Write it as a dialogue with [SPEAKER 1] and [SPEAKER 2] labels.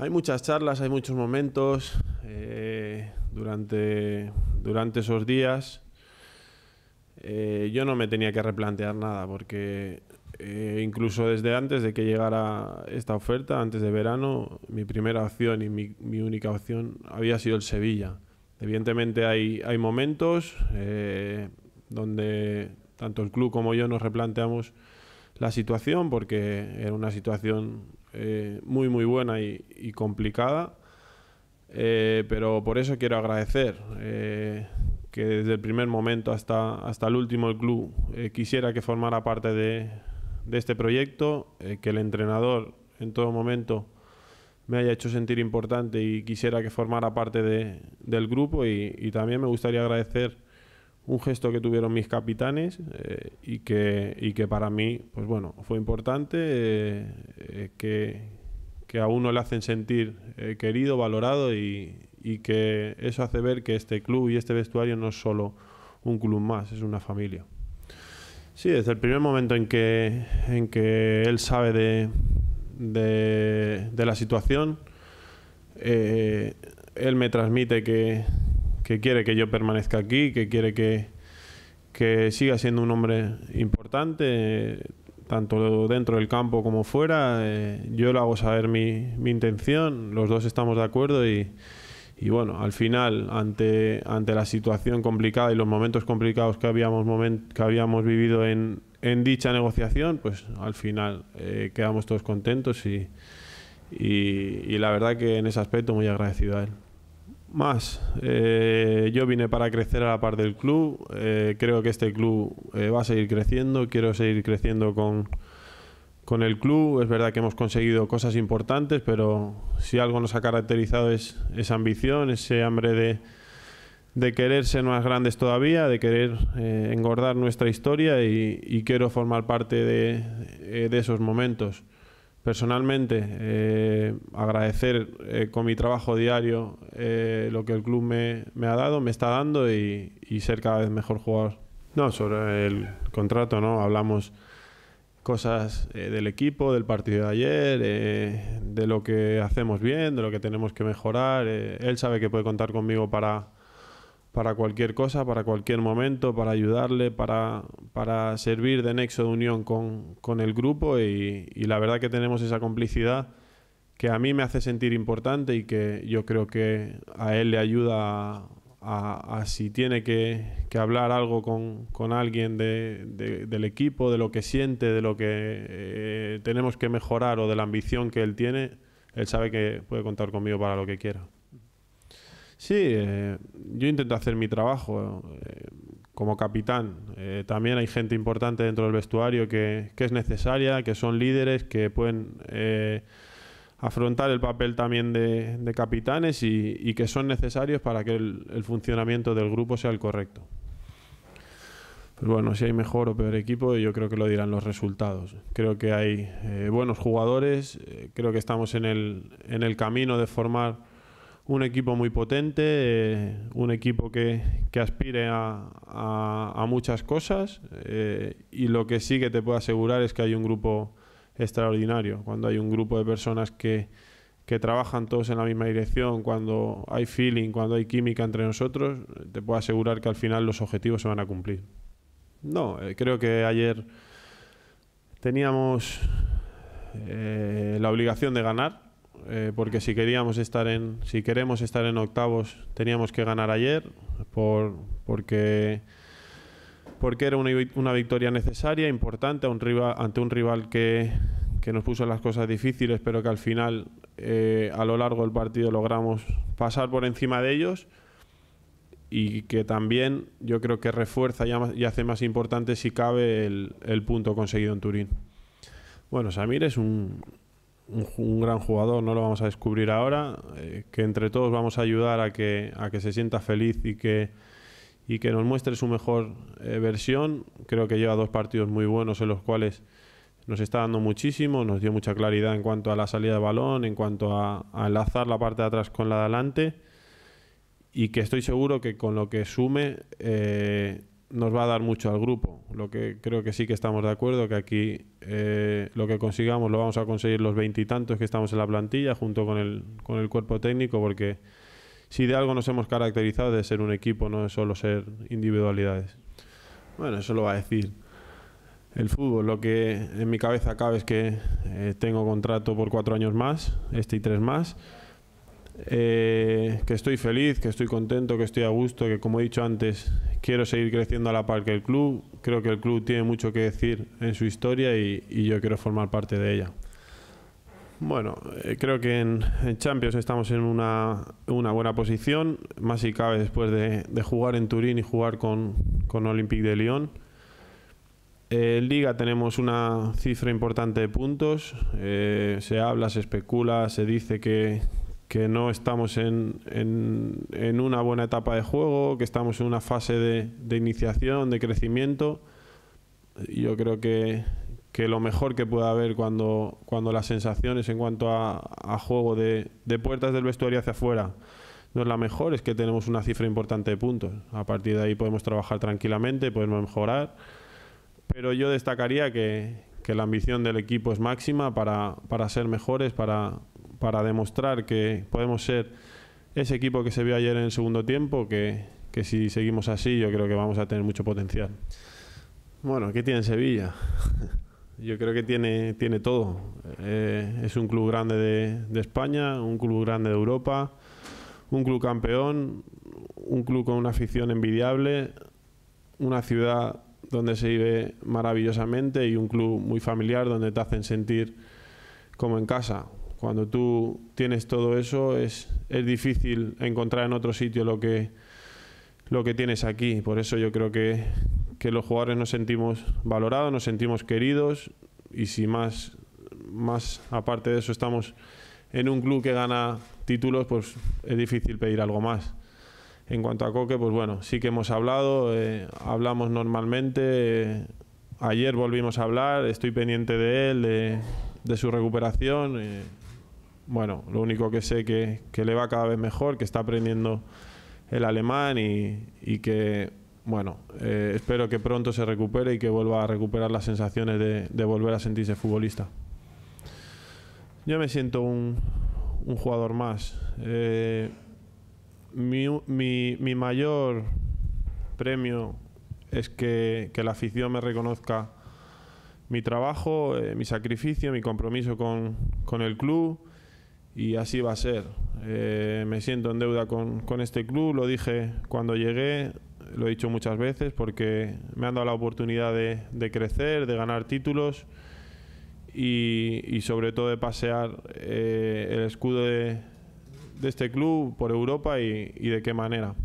[SPEAKER 1] Hay muchas charlas, hay muchos momentos eh, durante, durante esos días. Eh, yo no me tenía que replantear nada porque eh, incluso desde antes de que llegara esta oferta, antes de verano, mi primera opción y mi, única opción había sido el Sevilla. Evidentemente hay, hay momentos donde tanto el club como yo nos replanteamos la situación porque era una situación eh, muy, muy buena y, complicada. Eh, pero por eso quiero agradecer eh, que desde el primer momento hasta, hasta el último el club quisiera que formara parte de, este proyecto, que el entrenador en todo momento me haya hecho sentir importante y quisiera que formara parte del grupo y, y también me gustaría agradecer un gesto que tuvieron mis capitanes eh, y, que, que para mí, pues bueno, fue importante, eh, eh, que, que, a uno le hacen sentir querido, valorado y, que eso hace ver que este club y este vestuario no es solo un club más, es una familia. Sí, desde el primer momento en que, en que él sabe de la situación, él me transmite que, que quiere que yo permanezca aquí, que quiere que, que siga siendo un hombre importante, tanto dentro del campo como fuera. Eh, yo le hago saber mi, mi, intención, los dos estamos de acuerdo y, y, bueno, al final, ante, ante la situación complicada y los momentos complicados que habíamos, que habíamos vivido en, en dicha negociación, pues al final eh, quedamos todos contentos y, y la verdad que en ese aspecto muy agradecido a él. Más. Eh, yo vine para crecer a la par del club. Eh, creo que este club eh, va a seguir creciendo. Quiero seguir creciendo con, el club. Es verdad que hemos conseguido cosas importantes, pero si algo nos ha caracterizado es esa ambición, ese hambre de, querer ser más grandes todavía, de querer eh, engordar nuestra historia y, quiero formar parte de esos momentos. Personalmente, eh, agradecer eh, con mi trabajo diario eh, lo que el club me, ha dado, me está dando y, y, ser cada vez mejor jugador. No, sobre el contrato, ¿no? Hablamos cosas del equipo, del partido de ayer, de lo que hacemos bien, de lo que tenemos que mejorar. él sabe que puede contar conmigo para para cualquier cosa, para cualquier momento, para ayudarle, para, servir de nexo de unión con, el grupo y, la verdad que tenemos esa complicidad que a mí me hace sentir importante y que yo creo que a él le ayuda a, si tiene que, hablar algo con, alguien del equipo, de lo que siente, de lo que eh, tenemos que mejorar o de la ambición que él tiene, él sabe que puede contar conmigo para lo que quiera. Sí, eh, yo intento hacer mi trabajo eh, como capitán. Eh, también hay gente importante dentro del vestuario que, es necesaria, que son líderes, que pueden afrontar el papel también de, capitanes y, que son necesarios para que el, funcionamiento del grupo sea el correcto. Pero bueno, si hay mejor o peor equipo, yo creo que lo dirán los resultados. Creo que hay buenos jugadores, creo que estamos en el, en el camino de formar un equipo muy potente, eh, un equipo que, aspire a, muchas cosas eh, y lo que sí que te puedo asegurar es que hay un grupo extraordinario, cuando hay un grupo de personas que, trabajan todos en la misma dirección, cuando hay feeling, cuando hay química entre nosotros, te puedo asegurar que al final los objetivos se van a cumplir. No, eh, creo que ayer teníamos la obligación de ganar, eh, porque si queríamos estar en, si queremos estar en octavos, teníamos que ganar ayer, por, porque, porque era una, una victoria necesaria, importante, un rival, ante un rival que, que nos puso las cosas difíciles, pero que al final eh, a lo largo del partido logramos pasar por encima de ellos y que también yo creo que refuerza y, hace más importante si cabe el punto conseguido en Turín. Bueno, Samir es un, un, gran jugador, no lo vamos a descubrir ahora, eh, que entre todos vamos a ayudar a que, a que se sienta feliz y que, y que nos muestre su mejor eh, versión. Creo que lleva dos partidos muy buenos en los cuales nos está dando muchísimo, nos dio mucha claridad en cuanto a la salida de balón, en cuanto a, enlazar la parte de atrás con la de adelante y que estoy seguro que con lo que sume eh, nos va a dar mucho al grupo. Lo que creo que sí que estamos de acuerdo, que aquí eh, lo que consigamos lo vamos a conseguir los veintitantos que estamos en la plantilla junto con el, con el cuerpo técnico, porque si de algo nos hemos caracterizado de ser un equipo, no es solo ser individualidades. Bueno, eso lo va a decir el fútbol. Lo que en mi cabeza cabe es que eh, tengo contrato por cuatro años más, este y tres más. Eh, que estoy feliz, que estoy contento, que estoy a gusto, que como he dicho antes, quiero seguir creciendo a la par que el club. Creo que el club tiene mucho que decir en su historia y, yo quiero formar parte de ella. Bueno, eh, creo que en, Champions estamos en una, buena posición, más si cabe después de, jugar en Turín y jugar con, con Olympique de Lyon. Eh, en Liga tenemos una cifra importante de puntos. se habla, se especula, se dice que, que no estamos en, en, en, una buena etapa de juego, que estamos en una fase de, de iniciación, de crecimiento. Yo creo que, lo mejor que pueda haber cuando, cuando las sensaciones en cuanto a, juego de, de, puertas del vestuario hacia afuera no es la mejor, es que tenemos una cifra importante de puntos. A partir de ahí podemos trabajar tranquilamente, podemos mejorar. Pero yo destacaría que, la ambición del equipo es máxima para, para ser mejores, para, para demostrar que podemos ser ese equipo que se vio ayer en el segundo tiempo, que, si seguimos así yo creo que vamos a tener mucho potencial. Bueno, ¿qué tiene Sevilla? yo creo que tiene, tiene todo. Eh, es un club grande de, de España, un club grande de Europa, un club campeón, un club con una afición envidiable, una ciudad donde se vive maravillosamente y un club muy familiar donde te hacen sentir como en casa. Cuando tú tienes todo eso, es, es difícil encontrar en otro sitio lo que, lo que tienes aquí. Por eso yo creo que, los jugadores nos sentimos valorados, nos sentimos queridos y si más, más aparte de eso estamos en un club que gana títulos, pues es difícil pedir algo más. En cuanto a Coque, pues bueno, sí que hemos hablado, eh, hablamos normalmente, ayer volvimos a hablar, estoy pendiente de él, de, de su recuperación. Eh, bueno, lo único que sé que, que le va cada vez mejor, que está aprendiendo el alemán y, que, bueno, eh, espero que pronto se recupere y que vuelva a recuperar las sensaciones de, volver a sentirse futbolista. Yo me siento un, jugador más. Eh, mi, mayor premio es que, la afición me reconozca mi trabajo, eh, mi sacrificio, mi compromiso con el club y así va a ser. Eh, me siento en deuda con, con, este club, lo dije cuando llegué, lo he dicho muchas veces porque me han dado la oportunidad de, de crecer, de ganar títulos y, sobre todo de pasear eh, el escudo de, de, este club por Europa y, y de qué manera.